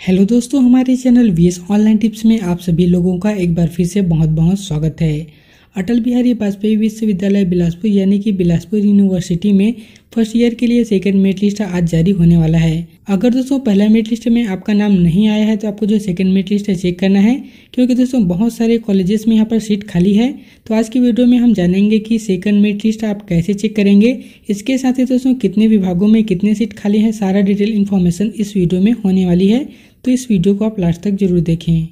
hello दोस्तों हमारे channel V S online tips में आप सभी लोगों का एक बार फिर से बहुत बहुत स्वागत है अटल बिहारी वाजपेयी विश्वविद्यालय बिलासपुर यानी कि बिलासपुर यूनिवर्सिटी में फर्स्ट ईयर के लिए सेकेंड मेरिट लिस्ट आज जारी होने वाला है अगर दोस्तों पहला मेरिट लिस्ट में आपका नाम नहीं आया है तो आपको जो सेकेंड मेरिट लिस्ट है चेक करना है क्योंकि दोस्तों बहुत सारे कॉलेजेस में यहाँ पर सीट खाली है तो आज की वीडियो में हम जानेंगे कि सेकेंड मेरिट लिस्ट आप कैसे चेक करेंगे इसके साथ ही दोस्तों कितने विभागों में कितने सीट खाली है सारा डिटेल इन्फॉर्मेशन इस वीडियो में होने वाली है तो इस वीडियो को आप लास्ट तक जरूर देखें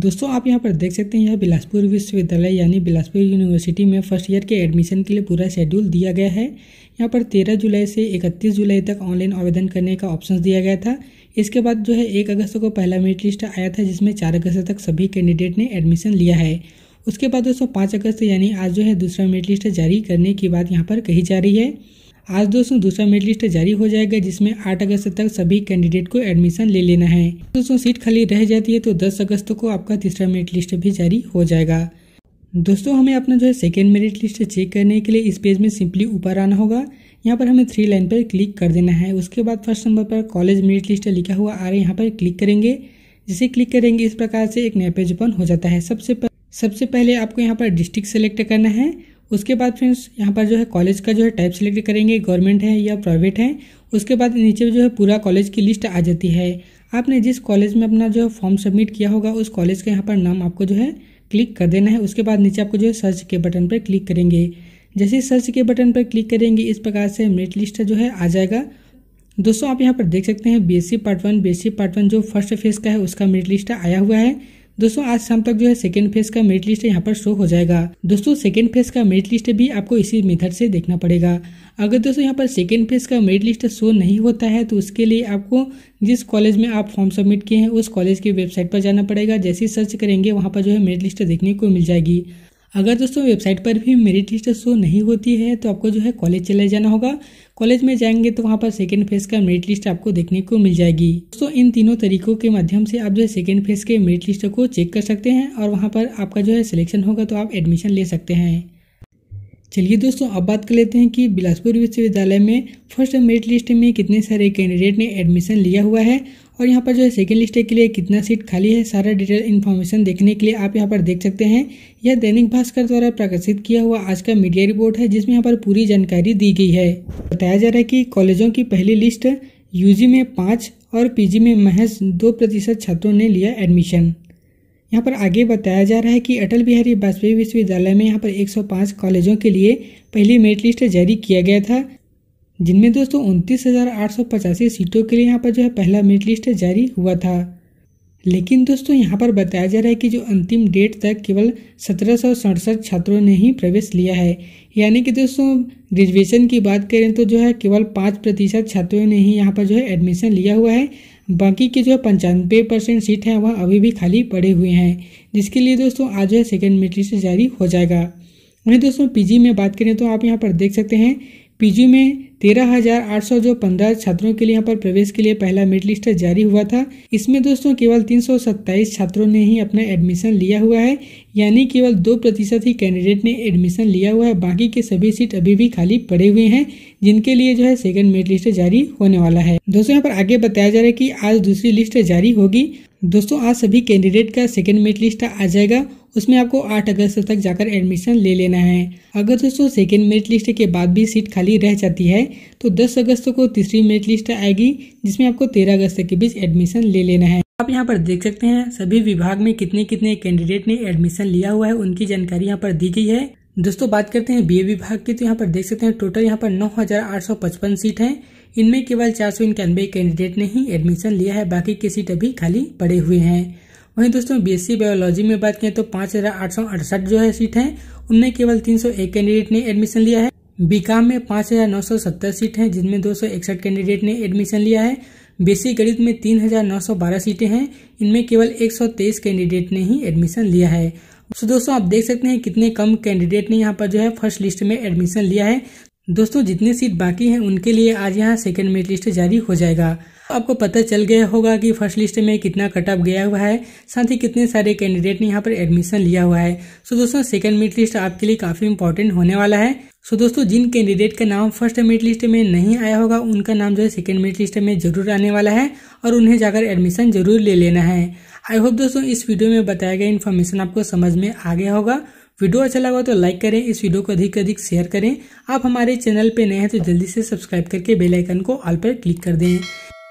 दोस्तों आप यहाँ पर देख सकते हैं यह बिलासपुर विश्वविद्यालय यानी बिलासपुर यूनिवर्सिटी में फर्स्ट ईयर के एडमिशन के लिए पूरा शेड्यूल दिया गया है यहाँ पर 13 जुलाई से 31 जुलाई तक ऑनलाइन आवेदन करने का ऑप्शन दिया गया था इसके बाद जो है एक अगस्त को पहला मेरिट लिस्ट आया था जिसमें चार अगस्त तक सभी कैंडिडेट ने एडमिशन लिया है उसके बाद दोस्तों पाँच अगस्त यानी आज जो है दूसरा मेरिट लिस्ट जारी करने की बात यहाँ पर कही जा रही है आज दोस्तों दूसरा मेरिट लिस्ट जारी हो जाएगा जिसमें 8 अगस्त तक सभी कैंडिडेट को एडमिशन ले लेना है दोस्तों सीट खाली रह जाती है तो 10 अगस्त को आपका तीसरा मेरिट लिस्ट भी जारी हो जाएगा दोस्तों हमें अपना जो है सेकेंड मेरिट लिस्ट चेक करने के लिए इस पेज में सिंपली ऊपर आना होगा यहाँ पर हमें थ्री लाइन पर क्लिक कर देना है उसके बाद फर्स्ट नंबर पर कॉलेज मेरिट लिस्ट लिखा हुआ आ रहा है यहाँ पर क्लिक करेंगे जिसे क्लिक करेंगे इस प्रकार से एक नया पेज ओपन हो जाता है सबसे सबसे पहले आपको यहाँ पर डिस्ट्रिक्ट सेलेक्ट करना है उसके बाद फ्रेंड्स यहाँ पर जो है कॉलेज का जो है टाइप सेलेक्ट करेंगे गवर्नमेंट है या प्राइवेट है उसके बाद नीचे जो है पूरा कॉलेज की लिस्ट आ जाती है आपने जिस कॉलेज में अपना जो है फॉर्म सबमिट किया होगा उस कॉलेज का यहाँ पर नाम आपको जो है क्लिक कर देना है उसके बाद नीचे आपको जो है सर्च के बटन पर क्लिक करेंगे जैसे सर्च के बटन पर क्लिक करेंगे इस प्रकार से मेरिट लिस्ट जो है आ जाएगा दोस्तों आप यहाँ पर देख सकते हैं B part one B part one जो फर्स्ट फेज का है उसका मेरिट लिस्ट आया हुआ है दोस्तों आज शाम तक जो है सेकंड फेज का मेरिट लिस्ट यहाँ पर शो हो जाएगा दोस्तों सेकंड फेज का मेरिट लिस्ट भी आपको इसी मेथड से देखना पड़ेगा अगर दोस्तों यहाँ पर सेकेंड फेज का मेरिट लिस्ट शो नहीं होता है तो उसके लिए आपको जिस कॉलेज में आप फॉर्म सबमिट किए हैं उस कॉलेज की वेबसाइट पर जाना पड़ेगा जैसे सर्च करेंगे वहाँ पर जो है मेरिट लिस्ट देखने को मिल जाएगी अगर दोस्तों वेबसाइट पर भी मेरिट लिस्ट शो नहीं होती है तो आपको जो है कॉलेज चले जाना होगा कॉलेज में जाएंगे तो वहाँ पर सेकेंड फेज का मेरिट लिस्ट आपको देखने को मिल जाएगी दोस्तों इन तीनों तरीकों के माध्यम से आप जो है सेकेंड फेज के मेरिट लिस्ट को चेक कर सकते हैं और वहाँ पर आपका जो है सिलेक्शन होगा तो आप एडमिशन ले सकते हैं चलिए दोस्तों अब बात कर लेते हैं कि बिलासपुर विश्वविद्यालय में फर्स्ट मेरिट लिस्ट में कितने सारे कैंडिडेट ने एडमिशन लिया हुआ है और यहाँ पर जो है सेकेंड लिस्ट के लिए कितना सीट खाली है सारा डिटेल इन्फॉर्मेशन देखने के लिए आप यहाँ पर देख सकते हैं यह दैनिक भास्कर द्वारा प्रकाशित किया हुआ आज का मीडिया रिपोर्ट है जिसमें यहाँ पर पूरी जानकारी दी गई है बताया जा रहा है कि कॉलेजों की पहली लिस्ट यूजी में पाँच और पीजी में महज दो प्रतिशत छात्रों ने लिया एडमिशन यहाँ पर आगे बताया जा रहा है कि अटल बिहारी वाजपेयी विश्वविद्यालय में यहाँ पर 105 कॉलेजों के लिए पहली मेरिट लिस्ट जारी किया गया था जिनमें दोस्तों उनतीस सीटों के लिए यहाँ पर जो है पहला मेरिट लिस्ट जारी हुआ था लेकिन दोस्तों यहाँ पर बताया जा रहा है कि जो अंतिम डेट तक केवल सत्रह छात्रों ने ही प्रवेश लिया है यानी कि दोस्तों ग्रेजुएशन की बात करें तो जो है केवल पाँच प्रतिशत छात्रों ने ही यहाँ पर जो है एडमिशन लिया हुआ है बाकी की जो पंचानवे परसेंट सीट हैं वह अभी भी खाली पड़े हुए हैं जिसके लिए दोस्तों आज जो है सेकेंड मेट्रिक से जारी हो जाएगा वहीं दोस्तों पीजी में बात करें तो आप यहाँ पर देख सकते हैं पीजी में तेरह हजार आठ सौ जो पंद्रह छात्रों के लिए यहाँ पर प्रवेश के लिए पहला मेरिट लिस्ट जारी हुआ था इसमें दोस्तों केवल तीन सौ सत्ताईस छात्रों ने ही अपना एडमिशन लिया हुआ है यानी केवल दो प्रतिशत ही कैंडिडेट ने एडमिशन लिया हुआ है बाकी के सभी सीट अभी भी खाली पड़े हुए हैं जिनके लिए जो है सेकंड मेरिट लिस्ट जारी होने वाला है दोस्तों यहाँ पर आगे बताया जा रहा है की आज दूसरी लिस्ट जारी होगी दोस्तों आज सभी कैंडिडेट का सेकेंड मेरिट लिस्ट आ जाएगा उसमें आपको 8 अगस्त तक जाकर एडमिशन ले लेना है अगर दोस्तों सेकेंड मेरिट लिस्ट के बाद भी सीट खाली रह जाती है तो 10 अगस्त को तीसरी मेरिट लिस्ट आएगी जिसमें आपको 13 अगस्त के बीच एडमिशन ले लेना है आप यहाँ पर देख सकते हैं सभी विभाग में कितने कितने कैंडिडेट ने एडमिशन लिया हुआ है उनकी जानकारी यहाँ पर दी गई है दोस्तों बात करते हैं बीए विभाग की तो यहाँ पर देख सकते हैं टोटल यहाँ पर 9,855 सीट हैं इनमें केवल चार सौ इक्यानबे कैंडिडेट ने ही एडमिशन लिया है बाकी की सीट अभी खाली पड़े हुए हैं वहीं दोस्तों बीएससी बायोलॉजी में बात करें तो पाँच हजार आठ सौ अड़सठ जो है सीट है उनमें केवल तीन सौ एक कैंडिडेट ने एडमिशन लिया है बीकाम में पाँच हजार नौ सौ सत्तर सीट है जिनमें दो सौ इकसठ कैंडिडेट ने एडमिशन लिया है बीएससी गणित में तीन हजार नौ सौ बारह सीटें हैं इनमें केवल एक सौ तेईस कैंडिडेट ने ही एडमिशन लिया है तो दोस्तों आप देख सकते हैं कितने कम कैंडिडेट ने यहाँ पर जो है फर्स्ट लिस्ट में एडमिशन लिया है दोस्तों जितने सीट बाकी हैं उनके लिए आज यहाँ सेकेंड मेरिट लिस्ट जारी हो जाएगा आपको पता चल गया होगा कि फर्स्ट लिस्ट में कितना कट गया हुआ है साथ ही कितने सारे कैंडिडेट ने यहाँ पर एडमिशन लिया हुआ है सो दोस्तों सेकंड मेरिट लिस्ट आपके लिए काफी इम्पोर्टेंट होने वाला है सो दोस्तों जिन कैंडिडेट का नाम फर्स्ट मेरिट लिस्ट में नहीं आया होगा उनका नाम जो है सेकेंड मेरिट लिस्ट में जरूर आने वाला है और उन्हें जाकर एडमिशन जरूर ले लेना है आई होप दोस्तों इस वीडियो में बताया गया इन्फॉर्मेशन आपको समझ में आ गया होगा वीडियो अच्छा लगा तो लाइक करें इस वीडियो को अधिक अधिक शेयर करें आप हमारे चैनल पर नए हैं तो जल्दी से सब्सक्राइब करके बेलाइकन को ऑल पर क्लिक कर दें